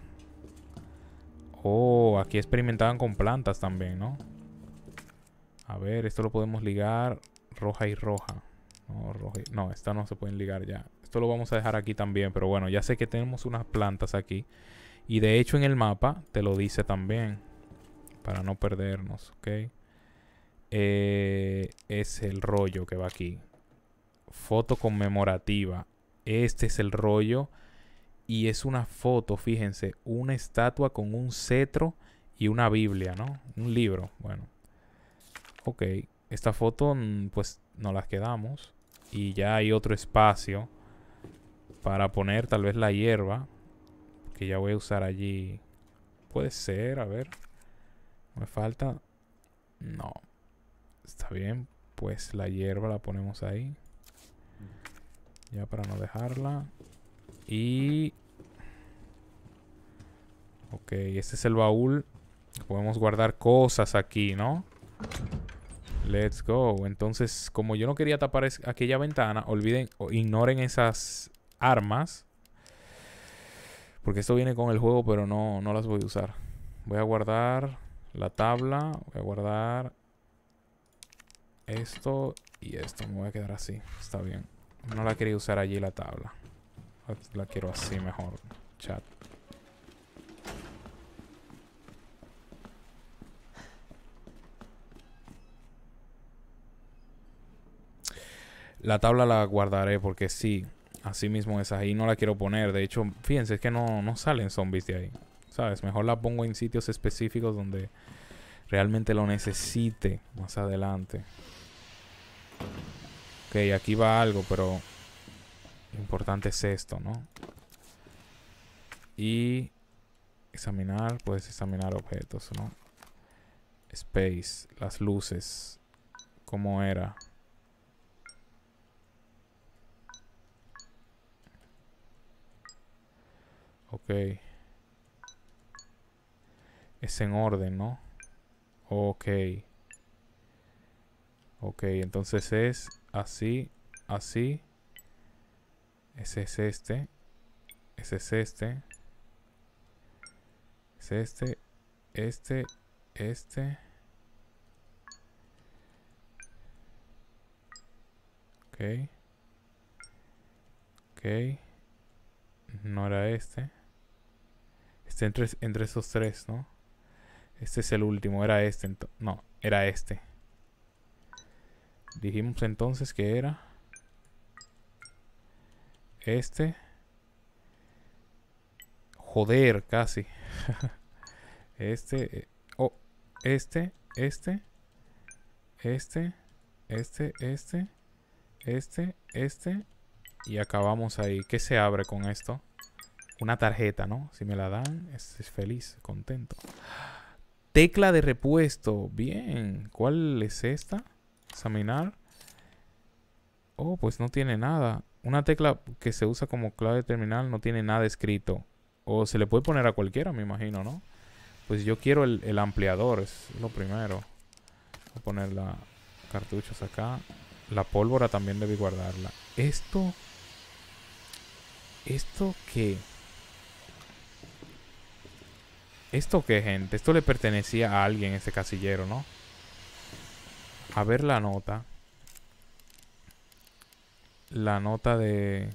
Oh, aquí experimentaban con plantas también, ¿no? A ver, esto lo podemos ligar roja y roja. No, esta no, no se pueden ligar ya. Esto lo vamos a dejar aquí también, pero bueno, ya sé que tenemos unas plantas aquí. Y de hecho en el mapa te lo dice también, para no perdernos, ¿ok? Eh, es el rollo que va aquí. Foto conmemorativa. Este es el rollo. Y es una foto, fíjense, una estatua con un cetro y una Biblia, ¿no? Un libro, bueno. Ok, esta foto mm, pues nos la quedamos. Y ya hay otro espacio para poner tal vez la hierba que ya voy a usar allí. Puede ser, a ver. Me falta. No. Está bien. Pues la hierba la ponemos ahí. Ya para no dejarla. Y... Ok, este es el baúl. Podemos guardar cosas aquí, ¿no? Let's go. Entonces, como yo no quería tapar aquella ventana, olviden, o ignoren esas armas. Porque esto viene con el juego, pero no, no las voy a usar. Voy a guardar la tabla. Voy a guardar esto y esto. Me voy a quedar así. Está bien. No la quería usar allí la tabla. La, quiero así mejor. Chat. La tabla la guardaré porque sí. Así mismo es, ahí no la quiero poner. De hecho, fíjense, es que no, no salen zombies de ahí. ¿Sabes? Mejor la pongo en sitios específicos donde realmente lo necesite más adelante. Ok, aquí va algo, pero lo importante es esto, ¿no? Y examinar, puedes examinar objetos, ¿no? Space, las luces, cómo era. Ok. Es en orden, ¿no? Ok. Ok, entonces es así, así. Ese es este. Ese es este. Es este, este, este. Ok. Ok. No era este entre, entre esos tres, ¿no? Este es el último, era este. No, era este. Dijimos entonces que era este. Joder, casi. este. Eh, oh, este, este. Este, este, este. Este, este. Y acabamos ahí. ¿Qué se abre con esto? Una tarjeta, ¿no? Si me la dan, es, feliz, contento. Tecla de repuesto. Bien. ¿Cuál es esta? Examinar. Oh, pues no tiene nada. Una tecla que se usa como clave terminal no tiene nada escrito. O se le puede poner a cualquiera, me imagino, ¿no? Pues yo quiero el, ampliador, es lo primero. Voy a poner la cartuchos acá. La pólvora también debí guardarla. Esto... ¿Esto qué? ¿Esto qué, gente? Esto le pertenecía a alguien, ese casillero, ¿no? A ver la nota. La nota de...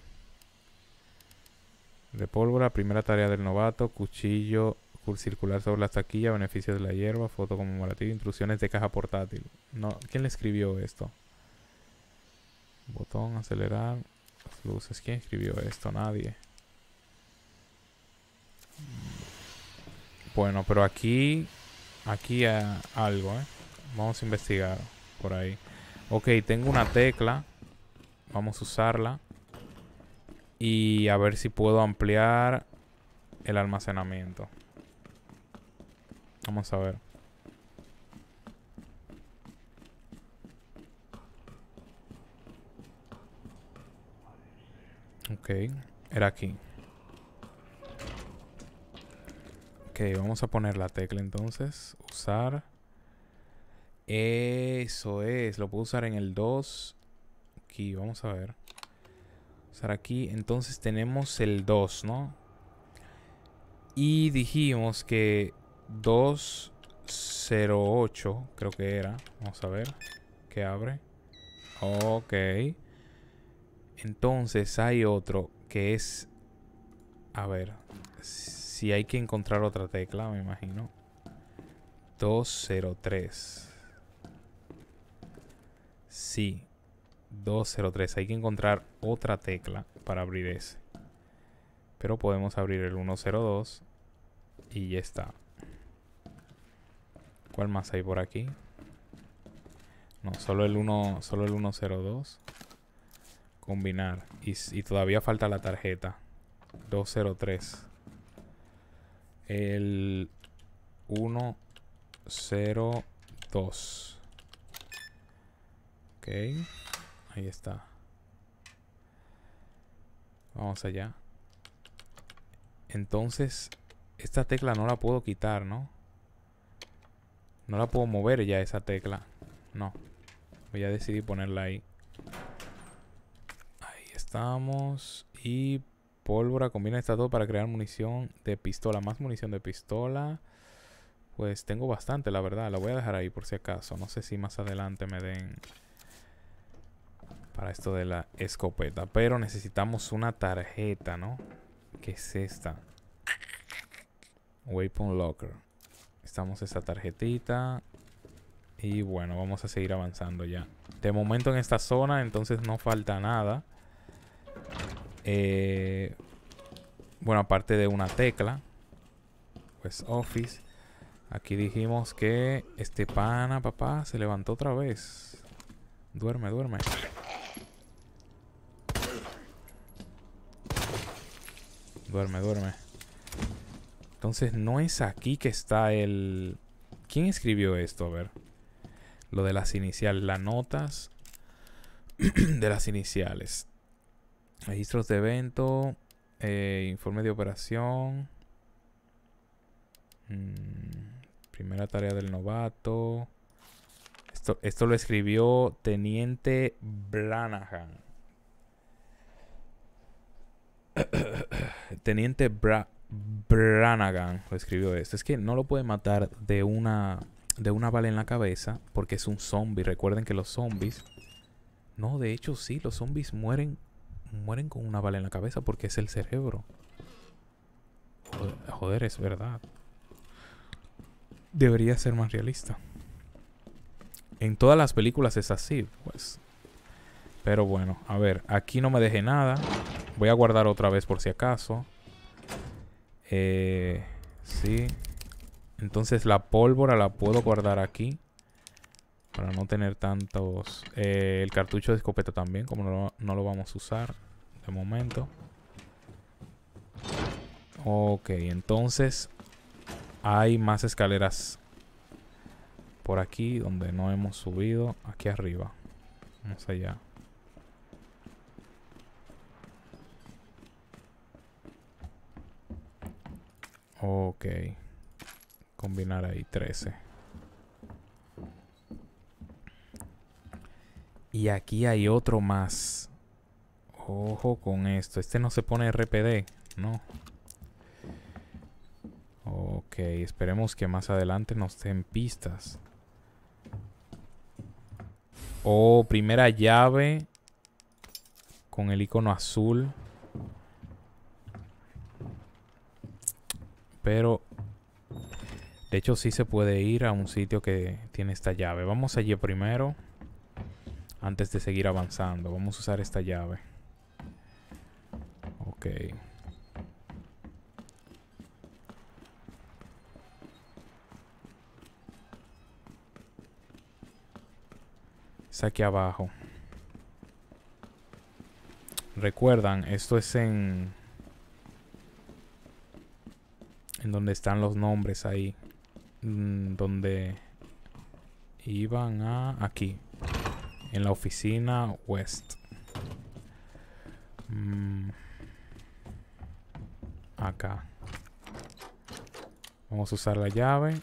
De pólvora, primera tarea del novato, cuchillo circular sobre la taquilla, beneficios de la hierba, foto conmemorativa, instrucciones de caja portátil. No, ¿Quién le escribió esto? Botón, acelerar, luces. ¿Quién escribió esto? Nadie. Bueno, pero aquí... Aquí hay algo, ¿eh? Vamos a investigar por ahí. Ok, tengo una tecla. Vamos a usarla. Y a ver si puedo ampliar el almacenamiento. Vamos a ver. Ok, era aquí. Ok, vamos a poner la tecla entonces. Usar. Eso es. Lo puedo usar en el 2. Aquí, vamos a ver. Usar aquí. Entonces tenemos el 2, ¿no? Y dijimos que 208, creo que era. Vamos a ver. Que abre. Ok. Entonces hay otro que es... A ver. Si hay que encontrar otra tecla, me imagino. 203. Sí. 203. Hay que encontrar otra tecla para abrir ese. Pero podemos abrir el 102. Y ya está. ¿Cuál más hay por aquí? No, solo el 1, solo el 102. Combinar. Y, y todavía falta la tarjeta. 203 el 102. Ok, ahí está. Vamos allá. Entonces, esta tecla no la puedo quitar, ¿no? No la puedo mover ya esa tecla. No. Voy a decidir ponerla ahí. Ahí estamos. Y pólvora. Combina estas dos para crear munición de pistola. Más munición de pistola. Pues tengo bastante, la verdad. La voy a dejar ahí por si acaso. No sé si más adelante me den para esto de la escopeta. Pero necesitamos una tarjeta, ¿no? ¿Qué es esta? Weapon Locker. Estamos esa tarjetita. Y bueno, vamos a seguir avanzando ya. De momento en esta zona, entonces no falta nada. Eh, bueno, aparte de una tecla. Pues Office. Aquí dijimos que este pana, papá, se levantó otra vez. Duerme, duerme. Duerme, duerme. Entonces no es aquí que está el... ¿Quién escribió esto? A ver. Lo de las iniciales, las notas de las iniciales. Registros de evento. Eh, informe de operación. Mm, primera tarea del novato. Esto, lo escribió Teniente Branahan. Teniente Bra lo escribió esto. Es que no lo puede matar de una de una bala en la cabeza porque es un zombie. Recuerden que los zombies. No, de hecho sí, los zombies mueren mueren con una bala en la cabeza porque es el cerebro. Joder, es verdad. Debería ser más realista. En todas las películas es así, pues. Pero bueno, a ver, aquí no me dejé nada. Voy a guardar otra vez por si acaso. Eh, sí. Entonces la pólvora la puedo guardar aquí. Para no tener tantos... Eh, el cartucho de escopeta también, como no lo, no lo vamos a usar de momento. Ok, entonces hay más escaleras por aquí donde no hemos subido. Aquí arriba. Vamos allá. Ok. Combinar ahí 13. Y aquí hay otro más. Ojo con esto. Este no se pone RPD. No. Ok, esperemos que más adelante nos den pistas. Oh, primera llave con el icono azul. Pero, de hecho sí se puede ir a un sitio que tiene esta llave. Vamos allí primero antes de seguir avanzando. Vamos a usar esta llave. Ok. Es aquí abajo. Recuerdan, esto es en... En donde están los nombres ahí. Mm, donde iban a... Aquí. En la oficina West. Mm. Acá. Vamos a usar la llave.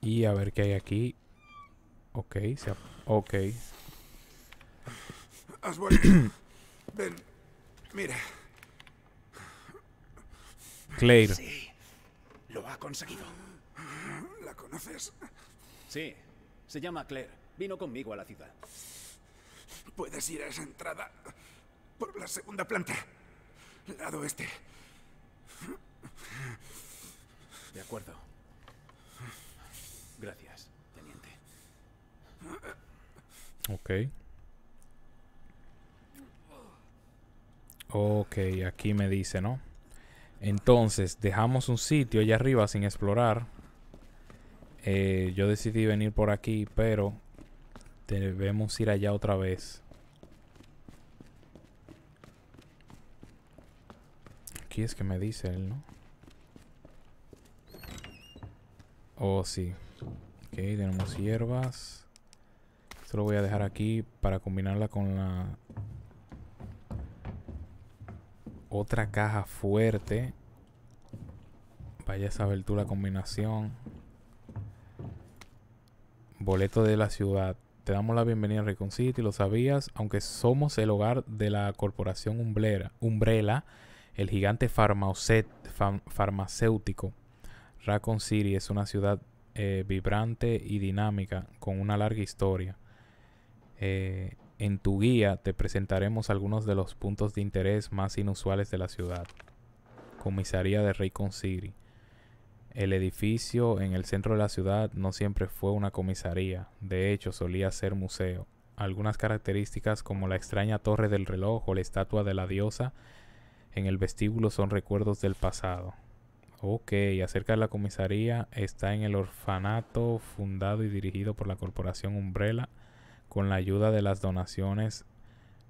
Y a ver qué hay aquí. Ok, se ok. Ven, mira. Claire. Sí,
lo ha conseguido. ¿La conoces? Sí, se llama Claire. Vino conmigo a la ciudad. Puedes ir a esa entrada por la segunda planta. Lado este. De acuerdo. Gracias, teniente.
Ok. Ok, aquí me dice, ¿no? Entonces, dejamos un sitio allá arriba sin explorar. Eh, yo decidí venir por aquí, pero debemos ir allá otra vez. Aquí es que me dice él, ¿no? Oh, sí. Ok, tenemos hierbas. Esto lo voy a dejar aquí para combinarla con la... Otra caja fuerte. Vaya a saber tú la combinación boleto de la ciudad. Te damos la bienvenida a Recon City, lo sabías, aunque somos el hogar de la corporación Umbrella, el gigante farmacéutico. Raccoon City es una ciudad eh, vibrante y dinámica con una larga historia. Eh, en tu guía te presentaremos algunos de los puntos de interés más inusuales de la ciudad. Comisaría de Raycon City. El edificio en el centro de la ciudad no siempre fue una comisaría, de hecho solía ser museo. Algunas características como la extraña torre del reloj o la estatua de la diosa en el vestíbulo son recuerdos del pasado. Ok, acerca de la comisaría, está en el orfanato fundado y dirigido por la corporación Umbrella con la ayuda de las donaciones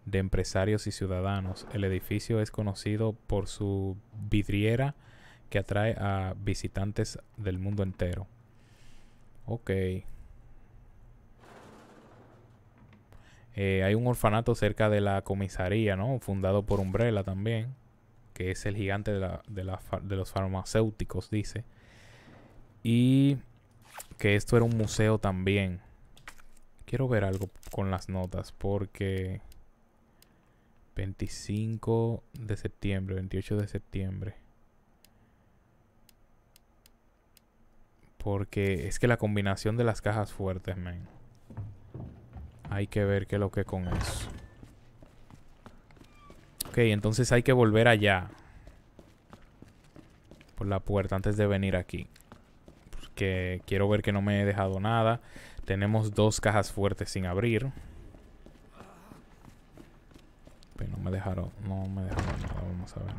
de empresarios y ciudadanos. El edificio es conocido por su vidriera que atrae a visitantes del mundo entero. Ok. Eh, hay un orfanato cerca de la comisaría, ¿no? Fundado por Umbrella también, que es el gigante de, de los farmacéuticos, dice. Y que esto era un museo también. Quiero ver algo con las notas, porque 25 de septiembre, 28 de septiembre. Porque es que la combinación de las cajas fuertes, men. Hay que ver qué es lo que con eso. Ok, entonces hay que volver allá. Por la puerta antes de venir aquí. Porque quiero ver que no me he dejado nada. Tenemos dos cajas fuertes sin abrir. Pero no me dejaron, no me dejaron nada. Vamos a ver.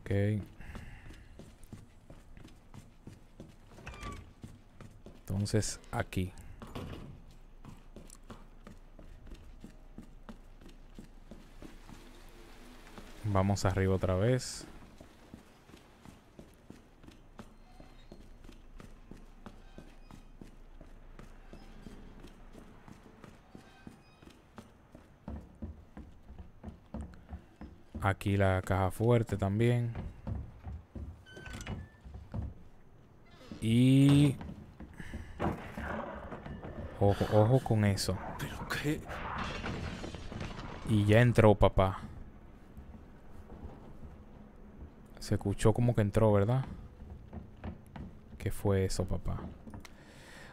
Ok. Entonces aquí. Vamos arriba otra vez. Aquí la caja fuerte también. Y Ojo, ojo con eso.
¿Pero qué?
Y ya entró, papá. Se escuchó como que entró, ¿verdad? ¿Qué fue eso, papá?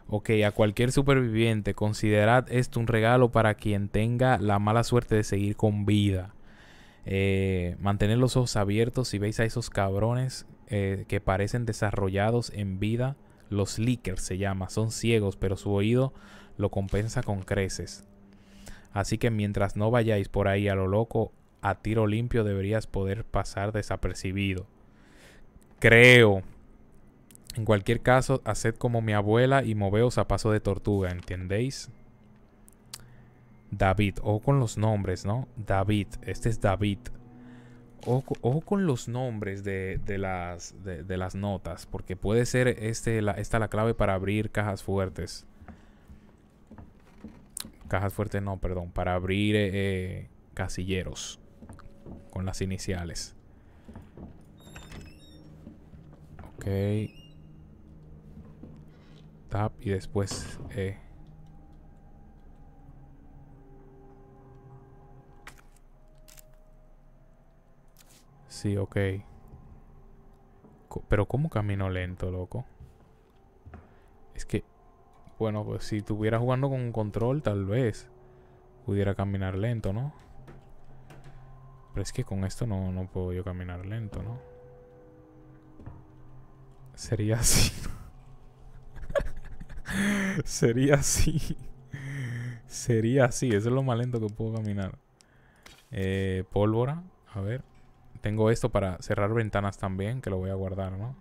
Ok, a cualquier superviviente, considerad esto un regalo para quien tenga la mala suerte de seguir con vida. Mantened eh, mantener los ojos abiertos si veis a esos cabrones eh, que parecen desarrollados en vida los leakers se llama, son ciegos, pero su oído lo compensa con creces. Así que mientras no vayáis por ahí a lo loco, a tiro limpio deberías poder pasar desapercibido. Creo. En cualquier caso, haced como mi abuela y moveos a paso de tortuga, ¿entendéis? David, o con los nombres, ¿no? David, este es David. Ojo, con los nombres de, las, de, las notas, porque puede ser este, esta la clave para abrir cajas fuertes. Cajas fuertes no, perdón, para abrir eh, eh, casilleros con las iniciales. Ok. Tap y después... Eh, Sí, ok. Pero ¿cómo camino lento, loco? Es que... Bueno, pues si estuviera jugando con un control, tal vez pudiera caminar lento, ¿no? Pero es que con esto no, no puedo yo caminar lento, ¿no? Sería así. Sería así. Sería así. Eso es lo más lento que puedo caminar. Eh, pólvora. A ver. Tengo esto para cerrar ventanas también, que lo voy a guardar, ¿no?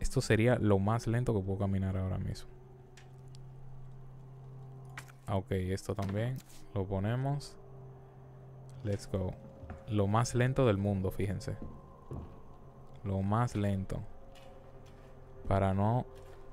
Esto sería lo más lento que puedo caminar ahora mismo. Ah, ok, esto también. Lo ponemos. Let's go. Lo más lento del mundo, fíjense. Lo más lento. Para no